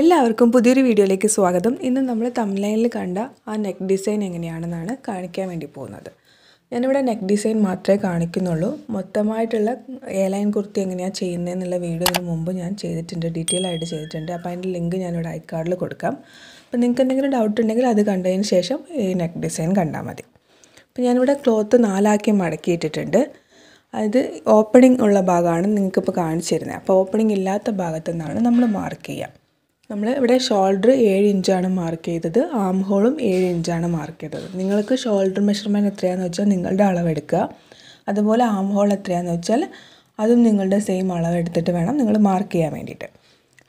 എല്ലാവർക്കും പുതിയൊരു വീഡിയോയിലേക്ക് സ്വാഗതം ഇന്ന് നമ്മൾ തമിഴ്നാട്ടിൽ കണ്ട ആ നെക്ക് ഡിസൈൻ എങ്ങനെയാണെന്നാണ് കാണിക്കാൻ വേണ്ടി പോകുന്നത് ഞാനിവിടെ നെക്ക് ഡിസൈൻ മാത്രമേ കാണിക്കുന്നുള്ളൂ മൊത്തമായിട്ടുള്ള എയർലൈൻ കുർത്തി എങ്ങനെയാണ് ചെയ്യുന്നതെന്നുള്ള വീഡിയോ ഇതിന് മുമ്പ് ഞാൻ ചെയ്തിട്ടുണ്ട് ഡീറ്റെയിൽ ആയിട്ട് ചെയ്തിട്ടുണ്ട് അപ്പോൾ അതിൻ്റെ ലിങ്ക് ഞാനിവിടെ ഐക്കാർഡിൽ കൊടുക്കാം അപ്പോൾ നിങ്ങൾക്ക് എന്തെങ്കിലും ഡൗട്ട് ഉണ്ടെങ്കിൽ അത് കണ്ടതിന് ശേഷം ഈ നെക്ക് ഡിസൈൻ കണ്ടാൽ മതി അപ്പോൾ ഞാനിവിടെ ക്ലോത്ത് നാലാക്കി മടക്കിയിട്ടിട്ടുണ്ട് അത് ഓപ്പണിംഗ് ഉള്ള ഭാഗമാണ് നിങ്ങൾക്കിപ്പോൾ ഇപ്പോൾ കാണിച്ചിരുന്നത് അപ്പോൾ ഓപ്പണിംഗ് ഇല്ലാത്ത ഭാഗത്തു നിന്നാണ് നമ്മൾ മാർക്ക് ചെയ്യുക നമ്മൾ ഇവിടെ ഷോൾഡർ ഏഴ് ഇഞ്ചാണ് മാർക്ക് ചെയ്തത് ആം ഹോളും ഏഴ് ഇഞ്ചാണ് മാർക്ക് ചെയ്തത് നിങ്ങൾക്ക് ഷോൾഡർ മെഷർമെൻറ്റ് എത്രയാണെന്ന് വെച്ചാൽ നിങ്ങളുടെ അളവെടുക്കുക അതുപോലെ ആം ഹോൾ എത്രയാണെന്ന് വെച്ചാൽ അതും നിങ്ങളുടെ സെയിം അളവെടുത്തിട്ട് വേണം നിങ്ങൾ മാർക്ക് ചെയ്യാൻ വേണ്ടിയിട്ട്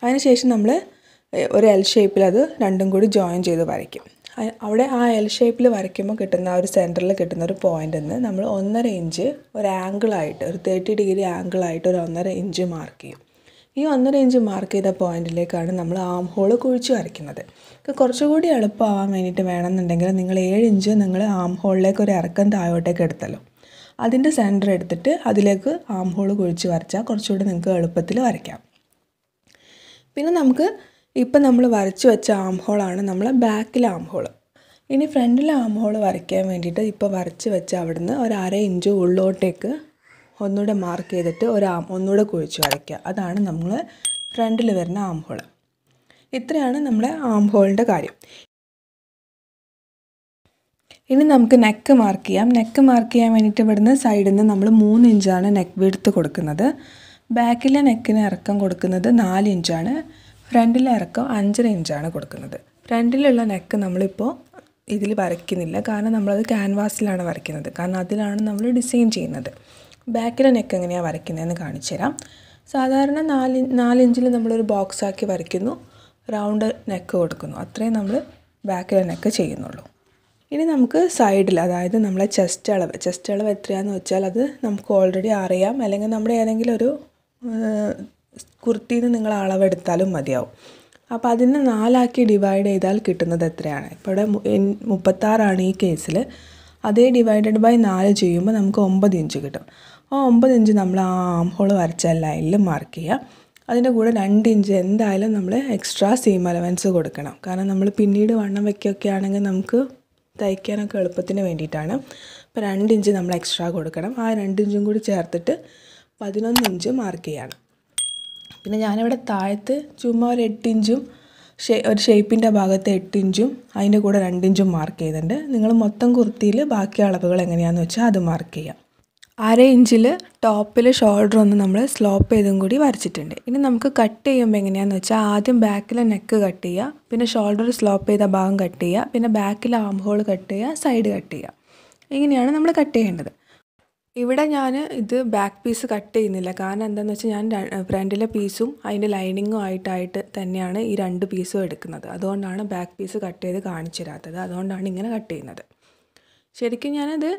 അതിനുശേഷം നമ്മൾ ഒരു എൽ ഷേപ്പിൽ അത് രണ്ടും കൂടി ജോയിൻ ചെയ്ത് വരയ്ക്കും അവിടെ ആ എൽ ഷേപ്പിൽ വരയ്ക്കുമ്പോൾ കിട്ടുന്ന ആ ഒരു സെൻറ്ററിൽ കിട്ടുന്ന ഒരു പോയിൻ്റ് നമ്മൾ ഒന്നര ഇഞ്ച് ഒരു ആംഗിളായിട്ട് ഒരു തേർട്ടി ഡിഗ്രി ആംഗിളായിട്ട് ഒരു ഒന്നര ഇഞ്ച് മാർക്ക് ചെയ്യും ഈ ഒന്നര ഇഞ്ച് മാർക്ക് ചെയ്ത പോയിന്റിലേക്കാണ് നമ്മൾ ആം ഹോള് കുഴിച്ച് വരയ്ക്കുന്നത് കുറച്ചുകൂടി എളുപ്പമാവാൻ വേണ്ടിയിട്ട് വേണമെന്നുണ്ടെങ്കിൽ നിങ്ങൾ ഏഴ് ഇഞ്ച് നിങ്ങൾ ആം ഹോളിലേക്ക് ഒരു ഇറക്കം താഴോട്ടേക്ക് എടുത്തല്ലോ അതിൻ്റെ സെൻറ്റർ എടുത്തിട്ട് അതിലേക്ക് ആം ഹോൾ കുഴിച്ച് വരച്ചാൽ കുറച്ചുകൂടി നിങ്ങൾക്ക് എളുപ്പത്തിൽ വരയ്ക്കാം പിന്നെ നമുക്ക് ഇപ്പം നമ്മൾ വരച്ചു വെച്ച ആം ഹോളാണ് നമ്മൾ ബാക്കിലെ ആം ഹോൾ ഇനി ഫ്രണ്ടിലെ ആം ഹോൾ വരയ്ക്കാൻ വേണ്ടിയിട്ട് ഇപ്പോൾ വരച്ച് വെച്ച അവിടുന്ന് ഒരു അര ഇഞ്ച് ഉള്ളോട്ടേക്ക് ഒന്നുകൂടെ മാർക്ക് ചെയ്തിട്ട് ഒരു ആം ഒന്നുകൂടെ കുഴിച്ച് വരയ്ക്കുക അതാണ് നമ്മൾ ഫ്രണ്ടിൽ വരുന്ന ആം ഇത്രയാണ് നമ്മുടെ ആം ഹോളിൻ്റെ കാര്യം ഇനി നമുക്ക് നെക്ക് മാർക്ക് ചെയ്യാം നെക്ക് മാർക്ക് ചെയ്യാൻ വേണ്ടിയിട്ട് ഇവിടുന്ന് സൈഡിൽ നിന്ന് നമ്മൾ മൂന്ന് ഇഞ്ചാണ് നെക്ക് വീഴ്ത്ത് കൊടുക്കുന്നത് ബാക്കിലെ നെക്കിന് ഇറക്കം കൊടുക്കുന്നത് നാല് ഇഞ്ചാണ് ഫ്രണ്ടിലെ ഇറക്കം അഞ്ചര ഇഞ്ചാണ് കൊടുക്കുന്നത് ഫ്രണ്ടിലുള്ള നെക്ക് നമ്മളിപ്പോൾ ഇതിൽ വരയ്ക്കുന്നില്ല കാരണം നമ്മളത് ക്യാൻവാസിലാണ് വരയ്ക്കുന്നത് കാരണം അതിലാണ് നമ്മൾ ഡിസൈൻ ചെയ്യുന്നത് ബാക്കിലെ നെക്ക് എങ്ങനെയാണ് വരയ്ക്കുന്നതെന്ന് കാണിച്ചു തരാം സാധാരണ നാല് നാലിഞ്ചിൽ നമ്മളൊരു ആക്കി വരയ്ക്കുന്നു റൗണ്ട് നെക്ക് കൊടുക്കുന്നു അത്രയും നമ്മൾ ബാക്കിലെ നെക്ക് ചെയ്യുന്നുള്ളൂ ഇനി നമുക്ക് സൈഡിൽ അതായത് നമ്മളെ ചെസ്റ്റ് അളവ് ചെസ്റ്റ് അളവ് എത്രയാണെന്ന് വെച്ചാൽ അത് നമുക്ക് ഓൾറെഡി അറിയാം അല്ലെങ്കിൽ നമ്മുടെ ഏതെങ്കിലും ഒരു കുർത്തിയിൽ നിങ്ങൾ അളവെടുത്താലും മതിയാവും അപ്പോൾ അതിനെ നാലാക്കി ഡിവൈഡ് ചെയ്താൽ കിട്ടുന്നത് എത്രയാണ് ഇപ്പോൾ ഇവിടെ മുപ്പത്താറാണ് ഈ കേസിൽ അതേ ഡിവൈഡഡ് ബൈ നാല് ചെയ്യുമ്പോൾ നമുക്ക് ഒമ്പത് ഇഞ്ച് കിട്ടും ആ ഒമ്പത് ഇഞ്ച് നമ്മൾ ആ ആം ഹോൾ വരച്ച ലൈനിൽ മാർക്ക് ചെയ്യുക അതിൻ്റെ കൂടെ രണ്ട് ഇഞ്ച് എന്തായാലും നമ്മൾ എക്സ്ട്രാ സീം അലവൻസ് കൊടുക്കണം കാരണം നമ്മൾ പിന്നീട് വണ്ണം വയ്ക്കുകയൊക്കെ ആണെങ്കിൽ നമുക്ക് തയ്ക്കാനൊക്കെ എളുപ്പത്തിന് വേണ്ടിയിട്ടാണ് അപ്പോൾ രണ്ട് ഇഞ്ച് നമ്മൾ എക്സ്ട്രാ കൊടുക്കണം ആ രണ്ട് ഇഞ്ചും കൂടി ചേർത്തിട്ട് പതിനൊന്ന് ഇഞ്ച് മാർക്ക് ചെയ്യണം പിന്നെ ഞാനിവിടെ താഴത്ത് ചുമ്മാ ഒരു എട്ട് ഇഞ്ചും ഷേ ഒരു ഷേപ്പിൻ്റെ ഭാഗത്ത് എട്ട് ഇഞ്ചും അതിൻ്റെ കൂടെ രണ്ട് ഇഞ്ചും മാർക്ക് ചെയ്തിട്ടുണ്ട് നിങ്ങൾ മൊത്തം കുർത്തിയിൽ ബാക്കി അളവുകൾ എങ്ങനെയാണെന്ന് വെച്ചാൽ അത് മാർക്ക് ചെയ്യാം അര ഇഞ്ചിൽ ടോപ്പിൽ ഷോൾഡർ ഒന്ന് നമ്മൾ സ്ലോപ്പ് ചെയ്തും കൂടി വരച്ചിട്ടുണ്ട് ഇനി നമുക്ക് കട്ട് ചെയ്യുമ്പോൾ എങ്ങനെയാണെന്ന് വെച്ചാൽ ആദ്യം ബാക്കിലെ നെക്ക് കട്ട് ചെയ്യുക പിന്നെ ഷോൾഡർ സ്ലോപ്പ് ചെയ്ത ഭാഗം കട്ട് ചെയ്യുക പിന്നെ ബാക്കിലെ ആം ഹോൾ കട്ട് ചെയ്യുക സൈഡ് കട്ട് ചെയ്യുക ഇങ്ങനെയാണ് നമ്മൾ കട്ട് ചെയ്യേണ്ടത് ഇവിടെ ഞാൻ ഇത് ബാക്ക് പീസ് കട്ട് ചെയ്യുന്നില്ല കാരണം എന്താണെന്ന് വെച്ചാൽ ഞാൻ ഫ്രണ്ടിലെ പീസും അതിൻ്റെ ലൈനിങ്ങും ആയിട്ടായിട്ട് തന്നെയാണ് ഈ രണ്ട് പീസും എടുക്കുന്നത് അതുകൊണ്ടാണ് ബാക്ക് പീസ് കട്ട് ചെയ്ത് കാണിച്ചു തരാത്തത് അതുകൊണ്ടാണ് ഇങ്ങനെ കട്ട് ചെയ്യുന്നത് ശരിക്കും ഞാനത്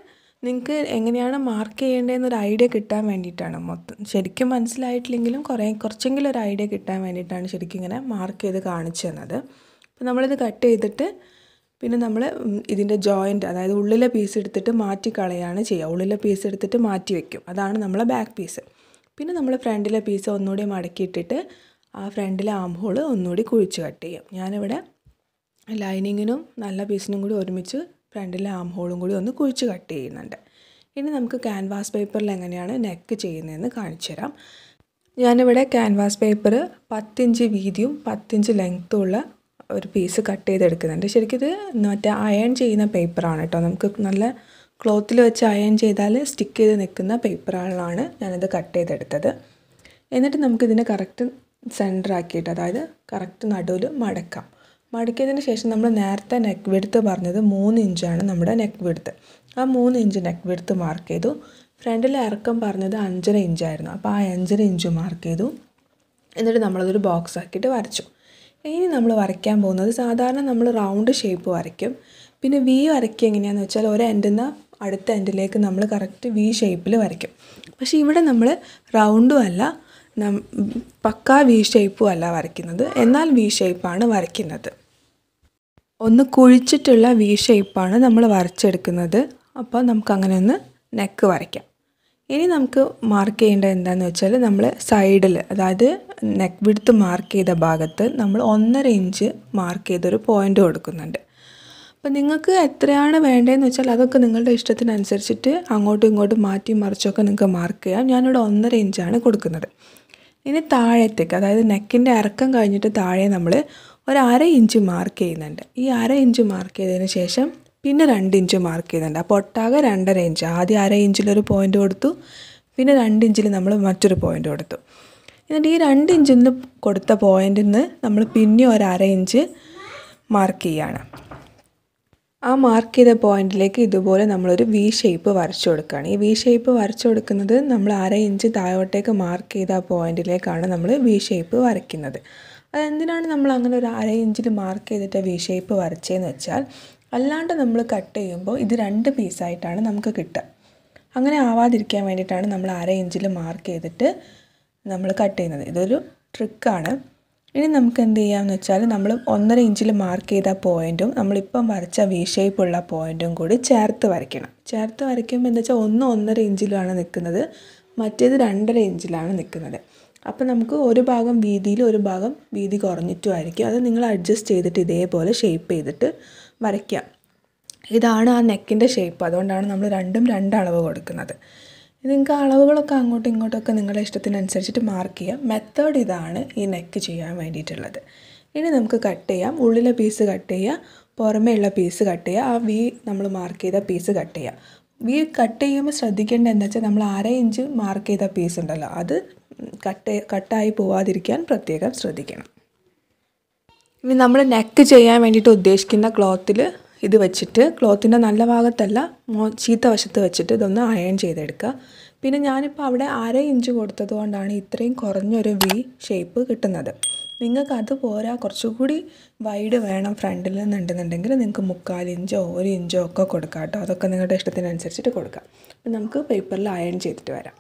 നിങ്ങൾക്ക് എങ്ങനെയാണ് മാർക്ക് ചെയ്യേണ്ടതെന്നൊരു ഐഡിയ കിട്ടാൻ വേണ്ടിയിട്ടാണ് മൊത്തം ശരിക്കും മനസ്സിലായിട്ടില്ലെങ്കിലും കുറേ കുറച്ചെങ്കിലും ഒരു ഐഡിയ കിട്ടാൻ വേണ്ടിയിട്ടാണ് ശരിക്കും ഇങ്ങനെ മാർക്ക് ചെയ്ത് കാണിച്ചു തന്നത് അപ്പോൾ നമ്മളിത് കട്ട് ചെയ്തിട്ട് പിന്നെ നമ്മൾ ഇതിൻ്റെ ജോയിൻറ്റ് അതായത് ഉള്ളിലെ പീസ് എടുത്തിട്ട് മാറ്റി കളയാണ് ചെയ്യുക ഉള്ളിലെ പീസ് എടുത്തിട്ട് മാറ്റി വെക്കും അതാണ് നമ്മളെ ബാക്ക് പീസ് പിന്നെ നമ്മൾ ഫ്രണ്ടിലെ പീസ് ഒന്നുകൂടി മടക്കിയിട്ടിട്ട് ആ ഫ്രണ്ടിലെ ആംഹോൾ ഒന്നുകൂടി കുഴിച്ച് കട്ട് ചെയ്യും ഞാനിവിടെ ലൈനിങ്ങിനും നല്ല പീസിനും കൂടി ഒരുമിച്ച് ഫ്രണ്ടിൽ ആം ഹോളും കൂടി ഒന്ന് കുഴിച്ച് കട്ട് ചെയ്യുന്നുണ്ട് ഇനി നമുക്ക് ക്യാൻവാസ് പേപ്പറിൽ എങ്ങനെയാണ് നെക്ക് ചെയ്യുന്നതെന്ന് കാണിച്ചു തരാം ഞാനിവിടെ ക്യാൻവാസ് പേപ്പർ പത്തിഞ്ച് വീതിയും പത്തിഞ്ച് ലെങ്ത്തും ഉള്ള ഒരു പീസ് കട്ട് ചെയ്തെടുക്കുന്നുണ്ട് ശരിക്കും ഇത് മറ്റേ അയൺ ചെയ്യുന്ന പേപ്പറാണ് കേട്ടോ നമുക്ക് നല്ല ക്ലോത്തിൽ വെച്ച് അയൺ ചെയ്താൽ സ്റ്റിക്ക് ചെയ്ത് നിൽക്കുന്ന പേപ്പറുകളാണ് ഞാനിത് കട്ട് ചെയ്തെടുത്തത് എന്നിട്ട് നമുക്കിതിനെ കറക്റ്റ് സെൻറ്ററാക്കിയിട്ട് അതായത് കറക്റ്റ് നടുവിൽ മടക്കാം മടക്കിയതിന് ശേഷം നമ്മൾ നേരത്തെ നെക്ക് വെടുത്ത് പറഞ്ഞത് മൂന്ന് ഇഞ്ചാണ് നമ്മുടെ നെക്ക് വെടുത്ത് ആ മൂന്ന് ഇഞ്ച് നെക്ക് വെടുത്ത് മാർക്ക് ചെയ്തു ഫ്രണ്ടിൽ ഇറക്കം പറഞ്ഞത് അഞ്ചര ഇഞ്ചായിരുന്നു അപ്പോൾ ആ അഞ്ചര ഇഞ്ച് മാർക്ക് ചെയ്തു എന്നിട്ട് നമ്മളതൊരു ബോക്സ് ആക്കിയിട്ട് വരച്ചു ഇനി നമ്മൾ വരയ്ക്കാൻ പോകുന്നത് സാധാരണ നമ്മൾ റൗണ്ട് ഷേപ്പ് വരയ്ക്കും പിന്നെ വി വരയ്ക്കുക എങ്ങനെയാണെന്ന് വെച്ചാൽ ഒരു എൻഡിൽ നിന്ന് അടുത്ത എൻഡിലേക്ക് നമ്മൾ കറക്റ്റ് വി ഷേപ്പിൽ വരയ്ക്കും പക്ഷേ ഇവിടെ നമ്മൾ റൗണ്ടും അല്ല പക്കാ വി ഷേപ്പും അല്ല വരയ്ക്കുന്നത് എന്നാൽ വി ഷേപ്പാണ് വരയ്ക്കുന്നത് ഒന്ന് കുഴിച്ചിട്ടുള്ള വി ഷേപ്പാണ് നമ്മൾ വരച്ചെടുക്കുന്നത് അപ്പോൾ നമുക്ക് അങ്ങനെ ഒന്ന് നെക്ക് വരയ്ക്കാം ഇനി നമുക്ക് മാർക്ക് ചെയ്യേണ്ടത് എന്താണെന്ന് വെച്ചാൽ നമ്മൾ സൈഡിൽ അതായത് നെക്ക് വിടുത്ത് മാർക്ക് ചെയ്ത ഭാഗത്ത് നമ്മൾ ഒന്നര ഇഞ്ച് മാർക്ക് ചെയ്തൊരു പോയിൻ്റ് കൊടുക്കുന്നുണ്ട് അപ്പോൾ നിങ്ങൾക്ക് എത്രയാണ് വേണ്ടതെന്ന് വെച്ചാൽ അതൊക്കെ നിങ്ങളുടെ ഇഷ്ടത്തിനനുസരിച്ചിട്ട് അങ്ങോട്ടും ഇങ്ങോട്ടും മാറ്റി മറിച്ചൊക്കെ നിങ്ങൾക്ക് മാർക്ക് ചെയ്യാം ഞാനിവിടെ ഒന്നര ഇഞ്ചാണ് കൊടുക്കുന്നത് ഇനി താഴത്തേക്ക് അതായത് നെക്കിൻ്റെ ഇറക്കം കഴിഞ്ഞിട്ട് താഴെ നമ്മൾ ഒരു അര ഇഞ്ച് മാർക്ക് ചെയ്യുന്നുണ്ട് ഈ അര ഇഞ്ച് മാർക്ക് ചെയ്തതിന് ശേഷം പിന്നെ രണ്ട് ഇഞ്ച് മാർക്ക് ചെയ്യുന്നുണ്ട് അപ്പോൾ ഒട്ടാകെ രണ്ടര ഇഞ്ച് ആദ്യം അര ഇഞ്ചിലൊരു പോയിൻ്റ് കൊടുത്തു പിന്നെ രണ്ട് ഇഞ്ചിൽ നമ്മൾ മറ്റൊരു പോയിൻ്റ് കൊടുത്തു എന്നിട്ട് ഈ രണ്ട് ഇഞ്ചിൽ നിന്ന് കൊടുത്ത പോയിൻറ്റിൽ നിന്ന് നമ്മൾ പിന്നെ ഒരു അര ഇഞ്ച് മാർക്ക് ചെയ്യുകയാണ് ആ മാർക്ക് ചെയ്ത പോയിന്റിലേക്ക് ഇതുപോലെ നമ്മളൊരു വി ഷേപ്പ് വരച്ചു കൊടുക്കുകയാണ് ഈ വി ഷേപ്പ് വരച്ചു കൊടുക്കുന്നത് നമ്മൾ അര ഇഞ്ച് താഴോട്ടേക്ക് മാർക്ക് ചെയ്ത ആ പോയിന്റിലേക്കാണ് നമ്മൾ വി ഷേപ്പ് വരയ്ക്കുന്നത് അതെന്തിനാണ് നമ്മൾ അങ്ങനെ ഒരു അര ഇഞ്ചിൽ മാർക്ക് ചെയ്തിട്ട് വി ഷേപ്പ് വരച്ചതെന്ന് വെച്ചാൽ അല്ലാണ്ട് നമ്മൾ കട്ട് ചെയ്യുമ്പോൾ ഇത് രണ്ട് പീസായിട്ടാണ് നമുക്ക് കിട്ടുക അങ്ങനെ ആവാതിരിക്കാൻ വേണ്ടിയിട്ടാണ് നമ്മൾ അര ഇഞ്ചിൽ മാർക്ക് ചെയ്തിട്ട് നമ്മൾ കട്ട് ചെയ്യുന്നത് ഇതൊരു ട്രിക്കാണ് ഇനി നമുക്ക് എന്ത് ചെയ്യാമെന്ന് വെച്ചാൽ നമ്മൾ ഒന്നര ഇഞ്ചിൽ മാർക്ക് ചെയ്ത പോയിൻറ്റും നമ്മളിപ്പം വരച്ച വി ഷേപ്പുള്ള പോയിൻറ്റും കൂടി ചേർത്ത് വരയ്ക്കണം ചേർത്ത് വരയ്ക്കുമ്പോൾ എന്താ വെച്ചാൽ ഒന്ന് ഒന്നര ഇഞ്ചിലാണ് നിൽക്കുന്നത് മറ്റേത് രണ്ടര ഇഞ്ചിലാണ് നിൽക്കുന്നത് അപ്പോൾ നമുക്ക് ഒരു ഭാഗം വീതിയിൽ ഒരു ഭാഗം വീതി കുറഞ്ഞിട്ടുമായിരിക്കും അത് നിങ്ങൾ അഡ്ജസ്റ്റ് ചെയ്തിട്ട് ഇതേപോലെ ഷേപ്പ് ചെയ്തിട്ട് വരയ്ക്കാം ഇതാണ് ആ നെക്കിൻ്റെ ഷേപ്പ് അതുകൊണ്ടാണ് നമ്മൾ രണ്ടും രണ്ടളവ് കൊടുക്കുന്നത് നിങ്ങൾക്ക് അളവുകളൊക്കെ അങ്ങോട്ടും ഇങ്ങോട്ടൊക്കെ നിങ്ങളുടെ ഇഷ്ടത്തിനനുസരിച്ചിട്ട് മാർക്ക് ചെയ്യാം മെത്തേഡ് ഇതാണ് ഈ നെക്ക് ചെയ്യാൻ വേണ്ടിയിട്ടുള്ളത് ഇനി നമുക്ക് കട്ട് ചെയ്യാം ഉള്ളിലെ പീസ് കട്ട് ചെയ്യുക പുറമേ ഉള്ള പീസ് കട്ട് ചെയ്യുക ആ വി നമ്മൾ മാർക്ക് ചെയ്ത പീസ് കട്ട് ചെയ്യുക വി കട്ട് ചെയ്യുമ്പോൾ ശ്രദ്ധിക്കേണ്ടത് എന്താ വെച്ചാൽ നമ്മൾ അര ഇഞ്ച് മാർക്ക് ചെയ്ത പീസ് ഉണ്ടല്ലോ അത് കട്ട് കട്ടായി പോവാതിരിക്കാൻ പ്രത്യേകം ശ്രദ്ധിക്കണം ഇനി നമ്മൾ നെക്ക് ചെയ്യാൻ വേണ്ടിയിട്ട് ഉദ്ദേശിക്കുന്ന ക്ലോത്തിൽ ഇത് വെച്ചിട്ട് ക്ലോത്തിൻ്റെ നല്ല ഭാഗത്തല്ല മോ ചീത്ത വശത്ത് വെച്ചിട്ട് ഇതൊന്ന് അയൺ ചെയ്തെടുക്കുക പിന്നെ ഞാനിപ്പോൾ അവിടെ അര ഇഞ്ച് കൊടുത്തത് കൊണ്ടാണ് ഇത്രയും കുറഞ്ഞൊരു വി ഷേപ്പ് കിട്ടുന്നത് നിങ്ങൾക്ക് അത് പോരാ കുറച്ചുകൂടി വൈഡ് വേണം ഫ്രണ്ടിൽ നിന്നുണ്ടെന്നുണ്ടെങ്കിൽ നിങ്ങൾക്ക് മുക്കാൽ ഇഞ്ചോ ഒരു ഇഞ്ചോ ഒക്കെ കൊടുക്കാം കേട്ടോ അതൊക്കെ നിങ്ങളുടെ ഇഷ്ടത്തിനനുസരിച്ചിട്ട് കൊടുക്കാം അപ്പം നമുക്ക് പേപ്പറിൽ അയൺ ചെയ്തിട്ട് വരാം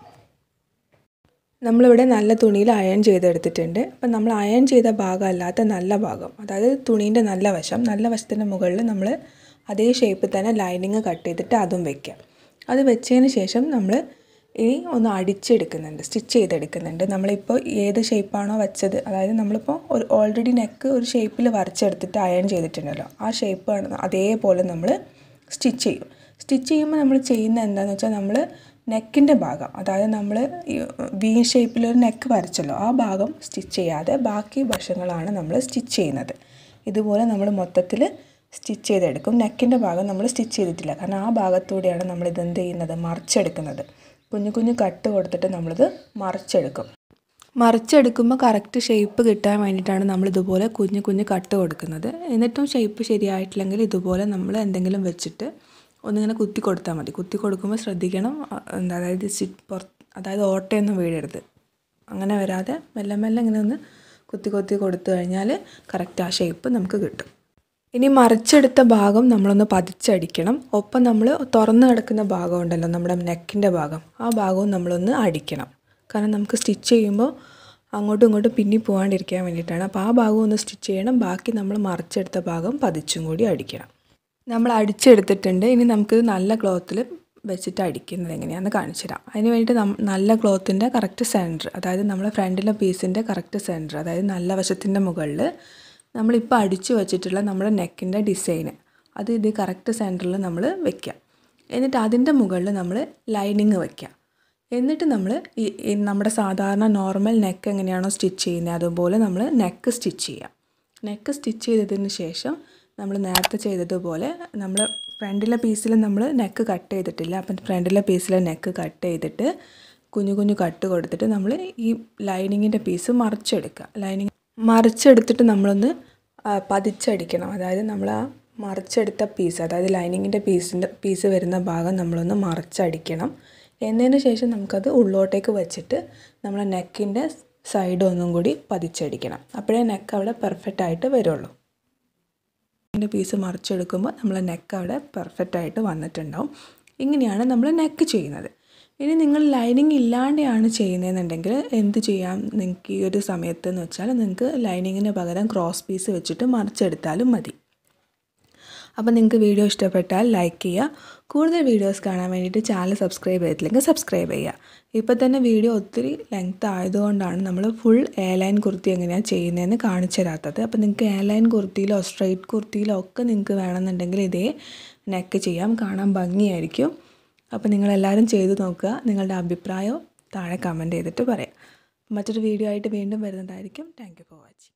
നമ്മളിവിടെ നല്ല തുണിയിൽ അയൺ ചെയ്തെടുത്തിട്ടുണ്ട് അപ്പം നമ്മൾ അയൺ ചെയ്ത ഭാഗമല്ലാത്ത നല്ല ഭാഗം അതായത് തുണീൻ്റെ നല്ല വശം നല്ല വശത്തിൻ്റെ മുകളിൽ നമ്മൾ അതേ ഷേപ്പിൽ തന്നെ ലൈനിങ് കട്ട് ചെയ്തിട്ട് അതും വയ്ക്കാം അത് വെച്ചതിന് ശേഷം നമ്മൾ ഇനി ഒന്ന് അടിച്ചെടുക്കുന്നുണ്ട് സ്റ്റിച്ച് ചെയ്തെടുക്കുന്നുണ്ട് നമ്മളിപ്പോൾ ഏത് ഷേപ്പാണോ വെച്ചത് അതായത് നമ്മളിപ്പോൾ ഒരു ഓൾറെഡി നെക്ക് ഒരു ഷേപ്പിൽ വരച്ചെടുത്തിട്ട് അയൺ ചെയ്തിട്ടുണ്ടല്ലോ ആ ഷേപ്പ് അതേപോലെ നമ്മൾ സ്റ്റിച്ച് ചെയ്യും സ്റ്റിച്ച് ചെയ്യുമ്പോൾ നമ്മൾ ചെയ്യുന്ന എന്താണെന്ന് വെച്ചാൽ നമ്മൾ നെക്കിൻ്റെ ഭാഗം അതായത് നമ്മൾ വി ഷേപ്പിലൊരു നെക്ക് വരച്ചല്ലോ ആ ഭാഗം സ്റ്റിച്ച് ചെയ്യാതെ ബാക്കി വശങ്ങളാണ് നമ്മൾ സ്റ്റിച്ച് ചെയ്യുന്നത് ഇതുപോലെ നമ്മൾ മൊത്തത്തിൽ സ്റ്റിച്ച് ചെയ്തെടുക്കും നെക്കിൻ്റെ ഭാഗം നമ്മൾ സ്റ്റിച്ച് ചെയ്തിട്ടില്ല കാരണം ആ ഭാഗത്തൂടെയാണ് നമ്മൾ ഇതെന്ത് ചെയ്യുന്നത് മറിച്ചെടുക്കുന്നത് കുഞ്ഞു കുഞ്ഞു കട്ട് കൊടുത്തിട്ട് നമ്മളിത് മറിച്ചെടുക്കും മറിച്ചെടുക്കുമ്പോൾ കറക്റ്റ് ഷേപ്പ് കിട്ടാൻ വേണ്ടിയിട്ടാണ് നമ്മൾ ഇതുപോലെ കുഞ്ഞു കുഞ്ഞു കട്ട് കൊടുക്കുന്നത് എന്നിട്ടും ഷേപ്പ് ശരിയായിട്ടില്ലെങ്കിൽ ഇതുപോലെ നമ്മൾ എന്തെങ്കിലും വെച്ചിട്ട് ഒന്നിങ്ങനെ കുത്തി കൊടുത്താൽ മതി കുത്തി കൊടുക്കുമ്പോൾ ശ്രദ്ധിക്കണം എന്താ അതായത് പുറത്ത് അതായത് ഓട്ടയൊന്നും വീഴരുത് അങ്ങനെ വരാതെ മെല്ലെ മെല്ലെ ഇങ്ങനെ ഒന്ന് കുത്തി കൊത്തി കൊടുത്തു കഴിഞ്ഞാൽ കറക്റ്റ് ആ ഷേപ്പ് നമുക്ക് കിട്ടും ഇനി മറിച്ചെടുത്ത ഭാഗം നമ്മളൊന്ന് പതിച്ചടിക്കണം ഒപ്പം നമ്മൾ തുറന്ന് കിടക്കുന്ന ഭാഗം ഉണ്ടല്ലോ നമ്മുടെ നെക്കിൻ്റെ ഭാഗം ആ ഭാഗവും നമ്മളൊന്ന് അടിക്കണം കാരണം നമുക്ക് സ്റ്റിച്ച് ചെയ്യുമ്പോൾ അങ്ങോട്ടും ഇങ്ങോട്ടും പിന്നി പോകാണ്ടിരിക്കാൻ വേണ്ടിയിട്ടാണ് അപ്പോൾ ആ ഭാഗം ഒന്ന് സ്റ്റിച്ച് ചെയ്യണം ബാക്കി നമ്മൾ മറിച്ചെടുത്ത ഭാഗം പതിച്ചും കൂടി അടിക്കണം നമ്മൾ അടിച്ചെടുത്തിട്ടുണ്ട് ഇനി നമുക്ക് നല്ല ക്ലോത്തിൽ വെച്ചിട്ട് അടിക്കുന്നത് എങ്ങനെയാണെന്ന് കാണിച്ചു തരാം അതിന് വേണ്ടിയിട്ട് നല്ല ക്ലോത്തിൻ്റെ കറക്റ്റ് സെൻറ്റർ അതായത് നമ്മുടെ ഫ്രണ്ടിലെ പീസിൻ്റെ കറക്റ്റ് സെൻറ്റർ അതായത് നല്ല വശത്തിൻ്റെ മുകളിൽ നമ്മളിപ്പോൾ അടിച്ചു വച്ചിട്ടുള്ള നമ്മുടെ നെക്കിൻ്റെ ഡിസൈൻ അത് ഇത് കറക്റ്റ് സെൻറ്ററിൽ നമ്മൾ വെക്കാം എന്നിട്ട് അതിൻ്റെ മുകളിൽ നമ്മൾ ലൈനിങ് വെക്കുക എന്നിട്ട് നമ്മൾ ഈ നമ്മുടെ സാധാരണ നോർമൽ നെക്ക് എങ്ങനെയാണോ സ്റ്റിച്ച് ചെയ്യുന്നത് അതുപോലെ നമ്മൾ നെക്ക് സ്റ്റിച്ച് ചെയ്യുക നെക്ക് സ്റ്റിച്ച് ചെയ്തതിന് ശേഷം നമ്മൾ നേരത്തെ ചെയ്തതുപോലെ നമ്മൾ ഫ്രണ്ടിലെ പീസിൽ നമ്മൾ നെക്ക് കട്ട് ചെയ്തിട്ടില്ല അപ്പം ഫ്രണ്ടിലെ പീസിലെ നെക്ക് കട്ട് ചെയ്തിട്ട് കുഞ്ഞു കുഞ്ഞു കട്ട് കൊടുത്തിട്ട് നമ്മൾ ഈ ലൈനിങ്ങിൻ്റെ പീസ് മറിച്ചെടുക്കുക ലൈനിങ് മറിച്ചെടുത്തിട്ട് നമ്മളൊന്ന് പതിച്ചടിക്കണം അതായത് നമ്മൾ ആ മറിച്ചെടുത്ത പീസ് അതായത് ലൈനിങ്ങിൻ്റെ പീസിൻ്റെ പീസ് വരുന്ന ഭാഗം നമ്മളൊന്ന് മറിച്ചടിക്കണം എന്നതിന് ശേഷം നമുക്കത് ഉള്ളോട്ടേക്ക് വെച്ചിട്ട് നമ്മൾ നെക്കിൻ്റെ സൈഡ് ഒന്നും കൂടി പതിച്ചടിക്കണം അപ്പോഴേ നെക്ക് അവിടെ പെർഫെക്റ്റ് ആയിട്ട് വരുള്ളൂ അതിൻ്റെ പീസ് മറിച്ചെടുക്കുമ്പോൾ നമ്മളെ നെക്ക് അവിടെ പെർഫെക്റ്റ് ആയിട്ട് വന്നിട്ടുണ്ടാവും ഇങ്ങനെയാണ് നമ്മൾ നെക്ക് ചെയ്യുന്നത് ഇനി നിങ്ങൾ ലൈനിങ് ഇല്ലാണ്ടെയാണ് ചെയ്യുന്നതെന്നുണ്ടെങ്കിൽ എന്ത് ചെയ്യാം നിങ്ങൾക്ക് ഈ ഒരു സമയത്ത് എന്ന് വെച്ചാൽ നിങ്ങൾക്ക് ലൈനിങ്ങിന് പകരം ക്രോസ് പീസ് വെച്ചിട്ട് മറിച്ചെടുത്താലും മതി അപ്പോൾ നിങ്ങൾക്ക് വീഡിയോ ഇഷ്ടപ്പെട്ടാൽ ലൈക്ക് ചെയ്യുക കൂടുതൽ വീഡിയോസ് കാണാൻ വേണ്ടിയിട്ട് ചാനൽ സബ്സ്ക്രൈബ് ചെയ്തില്ലെങ്കിൽ സബ്സ്ക്രൈബ് ചെയ്യുക ഇപ്പോൾ തന്നെ വീഡിയോ ഒത്തിരി ലെങ്ത് ആയതുകൊണ്ടാണ് നമ്മൾ ഫുൾ എ ലൈൻ കുർത്തി എങ്ങനെയാണ് ചെയ്യുന്നതെന്ന് കാണിച്ചു തരാത്തത് അപ്പോൾ നിങ്ങൾക്ക് എ ലൈൻ കുർത്തിയിലോ സ്ട്രെയിറ്റ് കുർത്തിയിലോ ഒക്കെ നിങ്ങൾക്ക് വേണമെന്നുണ്ടെങ്കിൽ ഇതേ നെക്ക് ചെയ്യാം കാണാൻ ഭംഗിയായിരിക്കും അപ്പോൾ നിങ്ങളെല്ലാവരും ചെയ്ത് നോക്കുക നിങ്ങളുടെ അഭിപ്രായം താഴെ കമൻറ്റ് ചെയ്തിട്ട് പറയാം മറ്റൊരു വീഡിയോ ആയിട്ട് വീണ്ടും വരുന്നതായിരിക്കും താങ്ക് ഫോർ വാച്ചിങ്